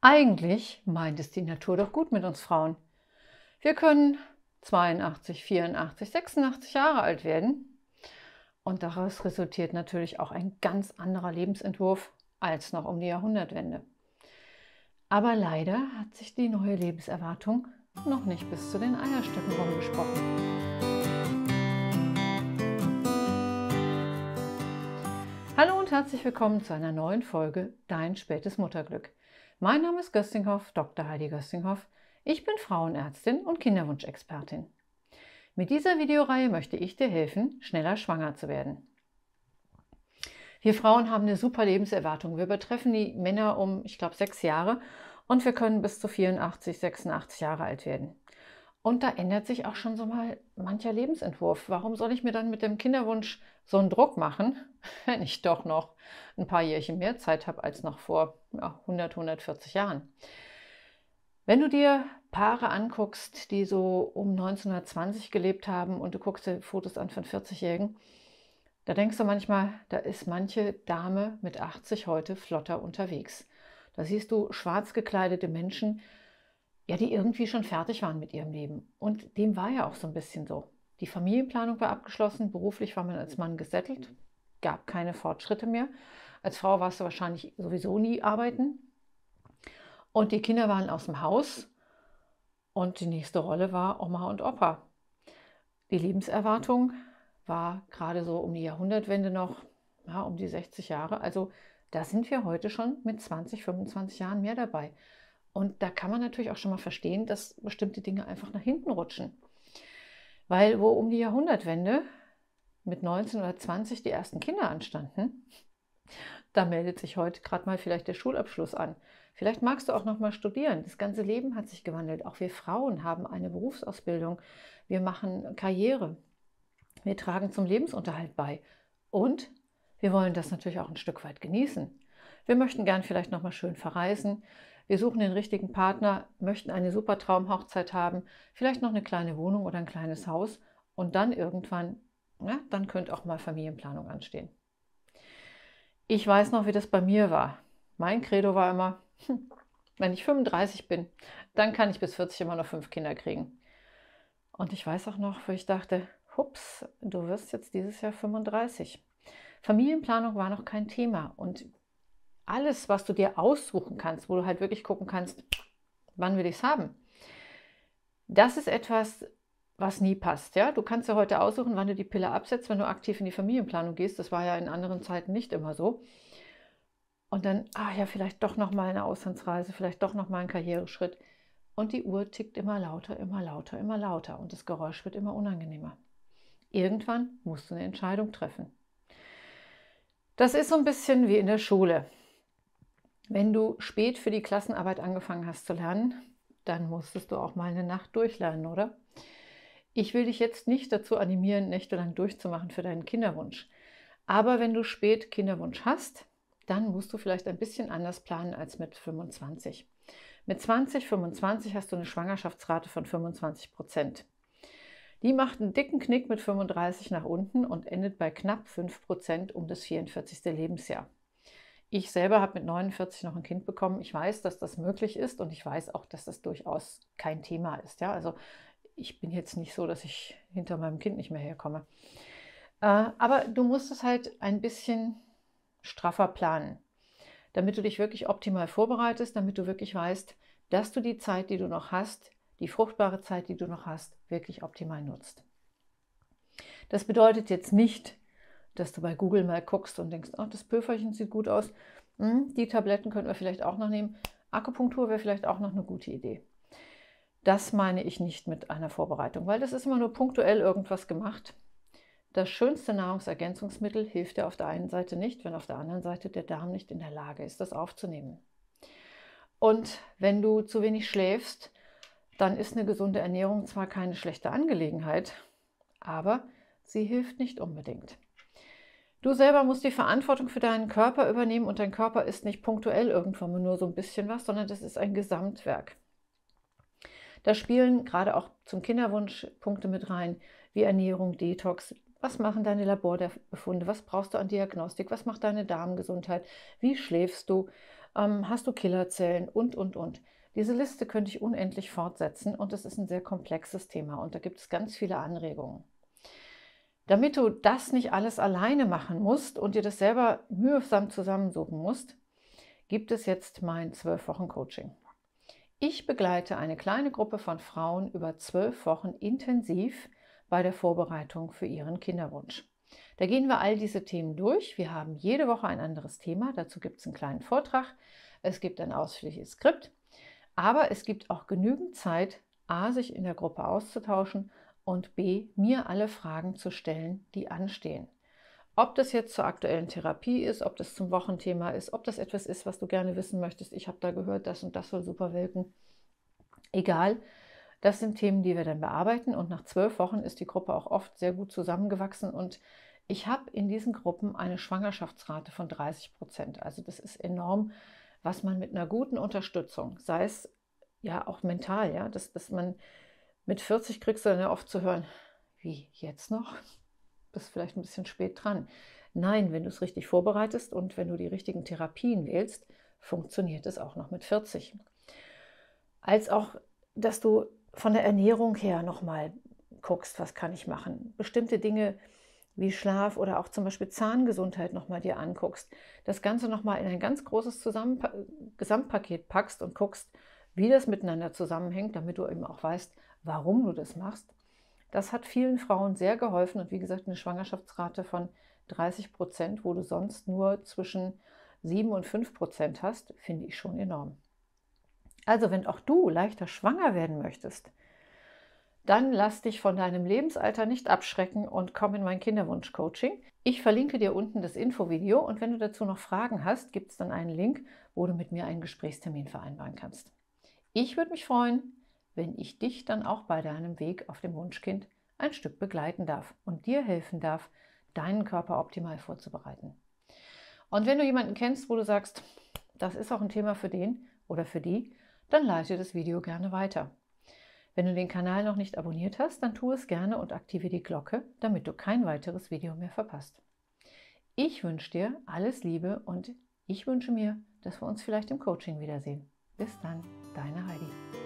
Eigentlich meint es die Natur doch gut mit uns Frauen. Wir können 82, 84, 86 Jahre alt werden. Und daraus resultiert natürlich auch ein ganz anderer Lebensentwurf als noch um die Jahrhundertwende. Aber leider hat sich die neue Lebenserwartung noch nicht bis zu den Eierstöcken rumgesprochen. herzlich willkommen zu einer neuen Folge Dein spätes Mutterglück. Mein Name ist Göstinghoff, Dr. Heidi Göstinghoff. Ich bin Frauenärztin und Kinderwunschexpertin. Mit dieser Videoreihe möchte ich dir helfen, schneller schwanger zu werden. Wir Frauen haben eine super Lebenserwartung. Wir übertreffen die Männer um, ich glaube, sechs Jahre und wir können bis zu 84, 86 Jahre alt werden. Und da ändert sich auch schon so mal mancher Lebensentwurf. Warum soll ich mir dann mit dem Kinderwunsch so einen Druck machen, wenn ich doch noch ein paar Jährchen mehr Zeit habe als noch vor 100, 140 Jahren? Wenn du dir Paare anguckst, die so um 1920 gelebt haben und du guckst dir Fotos an von 40-Jährigen, da denkst du manchmal, da ist manche Dame mit 80 heute flotter unterwegs. Da siehst du schwarz gekleidete Menschen, ja, die irgendwie schon fertig waren mit ihrem Leben. Und dem war ja auch so ein bisschen so. Die Familienplanung war abgeschlossen, beruflich war man als Mann gesettelt, gab keine Fortschritte mehr. Als Frau warst du wahrscheinlich sowieso nie arbeiten. Und die Kinder waren aus dem Haus und die nächste Rolle war Oma und Opa. Die Lebenserwartung war gerade so um die Jahrhundertwende noch, ja, um die 60 Jahre. Also da sind wir heute schon mit 20, 25 Jahren mehr dabei. Und da kann man natürlich auch schon mal verstehen, dass bestimmte Dinge einfach nach hinten rutschen. Weil wo um die Jahrhundertwende mit 19 oder 20 die ersten Kinder anstanden, da meldet sich heute gerade mal vielleicht der Schulabschluss an. Vielleicht magst du auch noch mal studieren. Das ganze Leben hat sich gewandelt. Auch wir Frauen haben eine Berufsausbildung. Wir machen Karriere. Wir tragen zum Lebensunterhalt bei. Und wir wollen das natürlich auch ein Stück weit genießen. Wir möchten gern vielleicht noch mal schön verreisen. Wir suchen den richtigen Partner, möchten eine super Traumhochzeit haben, vielleicht noch eine kleine Wohnung oder ein kleines Haus und dann irgendwann, na, ne, dann könnte auch mal Familienplanung anstehen. Ich weiß noch, wie das bei mir war. Mein Credo war immer, hm, wenn ich 35 bin, dann kann ich bis 40 immer noch fünf Kinder kriegen. Und ich weiß auch noch, wo ich dachte, hups, du wirst jetzt dieses Jahr 35. Familienplanung war noch kein Thema und alles, was du dir aussuchen kannst, wo du halt wirklich gucken kannst, wann will ich es haben. Das ist etwas, was nie passt. Ja? Du kannst ja heute aussuchen, wann du die Pille absetzt, wenn du aktiv in die Familienplanung gehst. Das war ja in anderen Zeiten nicht immer so. Und dann, ah ja, vielleicht doch nochmal eine Auslandsreise, vielleicht doch nochmal einen Karriereschritt. Und die Uhr tickt immer lauter, immer lauter, immer lauter. Und das Geräusch wird immer unangenehmer. Irgendwann musst du eine Entscheidung treffen. Das ist so ein bisschen wie in der Schule. Wenn du spät für die Klassenarbeit angefangen hast zu lernen, dann musstest du auch mal eine Nacht durchlernen, oder? Ich will dich jetzt nicht dazu animieren, nächtelang durchzumachen für deinen Kinderwunsch. Aber wenn du spät Kinderwunsch hast, dann musst du vielleicht ein bisschen anders planen als mit 25. Mit 20, 25 hast du eine Schwangerschaftsrate von 25 Prozent. Die macht einen dicken Knick mit 35 nach unten und endet bei knapp 5 Prozent um das 44. Lebensjahr. Ich selber habe mit 49 noch ein Kind bekommen. Ich weiß, dass das möglich ist und ich weiß auch, dass das durchaus kein Thema ist. Ja, also ich bin jetzt nicht so, dass ich hinter meinem Kind nicht mehr herkomme. Äh, aber du musst es halt ein bisschen straffer planen, damit du dich wirklich optimal vorbereitest, damit du wirklich weißt, dass du die Zeit, die du noch hast, die fruchtbare Zeit, die du noch hast, wirklich optimal nutzt. Das bedeutet jetzt nicht, dass du bei Google mal guckst und denkst, oh, das Pöferchen sieht gut aus. Hm, die Tabletten könnten wir vielleicht auch noch nehmen. Akupunktur wäre vielleicht auch noch eine gute Idee. Das meine ich nicht mit einer Vorbereitung, weil das ist immer nur punktuell irgendwas gemacht. Das schönste Nahrungsergänzungsmittel hilft dir auf der einen Seite nicht, wenn auf der anderen Seite der Darm nicht in der Lage ist, das aufzunehmen. Und wenn du zu wenig schläfst, dann ist eine gesunde Ernährung zwar keine schlechte Angelegenheit, aber sie hilft nicht unbedingt. Du selber musst die Verantwortung für deinen Körper übernehmen und dein Körper ist nicht punktuell irgendwann nur so ein bisschen was, sondern das ist ein Gesamtwerk. Da spielen gerade auch zum Kinderwunsch Punkte mit rein, wie Ernährung, Detox. Was machen deine Laborbefunde? Was brauchst du an Diagnostik? Was macht deine Darmgesundheit? Wie schläfst du? Ähm, hast du Killerzellen? Und, und, und. Diese Liste könnte ich unendlich fortsetzen und es ist ein sehr komplexes Thema und da gibt es ganz viele Anregungen. Damit du das nicht alles alleine machen musst und dir das selber mühsam zusammensuchen musst, gibt es jetzt mein 12-Wochen-Coaching. Ich begleite eine kleine Gruppe von Frauen über zwölf Wochen intensiv bei der Vorbereitung für ihren Kinderwunsch. Da gehen wir all diese Themen durch. Wir haben jede Woche ein anderes Thema. Dazu gibt es einen kleinen Vortrag. Es gibt ein ausführliches Skript. Aber es gibt auch genügend Zeit, A, sich in der Gruppe auszutauschen und b, mir alle Fragen zu stellen, die anstehen. Ob das jetzt zur aktuellen Therapie ist, ob das zum Wochenthema ist, ob das etwas ist, was du gerne wissen möchtest, ich habe da gehört, das und das soll super wirken. Egal, das sind Themen, die wir dann bearbeiten und nach zwölf Wochen ist die Gruppe auch oft sehr gut zusammengewachsen und ich habe in diesen Gruppen eine Schwangerschaftsrate von 30 Prozent. Also das ist enorm, was man mit einer guten Unterstützung, sei es ja auch mental, ja, dass, dass man mit 40 kriegst du dann ja oft zu hören, wie jetzt noch? Bist vielleicht ein bisschen spät dran. Nein, wenn du es richtig vorbereitest und wenn du die richtigen Therapien wählst, funktioniert es auch noch mit 40. Als auch, dass du von der Ernährung her nochmal guckst, was kann ich machen. Bestimmte Dinge wie Schlaf oder auch zum Beispiel Zahngesundheit nochmal dir anguckst. Das Ganze nochmal in ein ganz großes Zusammen Gesamtpaket packst und guckst, wie das miteinander zusammenhängt, damit du eben auch weißt, warum du das machst. Das hat vielen Frauen sehr geholfen und wie gesagt eine Schwangerschaftsrate von 30 Prozent, wo du sonst nur zwischen 7 und 5 Prozent hast, finde ich schon enorm. Also wenn auch du leichter schwanger werden möchtest, dann lass dich von deinem Lebensalter nicht abschrecken und komm in mein Kinderwunsch-Coaching. Ich verlinke dir unten das Infovideo und wenn du dazu noch Fragen hast, gibt es dann einen Link, wo du mit mir einen Gesprächstermin vereinbaren kannst. Ich würde mich freuen wenn ich dich dann auch bei deinem Weg auf dem Wunschkind ein Stück begleiten darf und dir helfen darf, deinen Körper optimal vorzubereiten. Und wenn du jemanden kennst, wo du sagst, das ist auch ein Thema für den oder für die, dann leite das Video gerne weiter. Wenn du den Kanal noch nicht abonniert hast, dann tu es gerne und aktiviere die Glocke, damit du kein weiteres Video mehr verpasst. Ich wünsche dir alles Liebe und ich wünsche mir, dass wir uns vielleicht im Coaching wiedersehen. Bis dann, deine Heidi.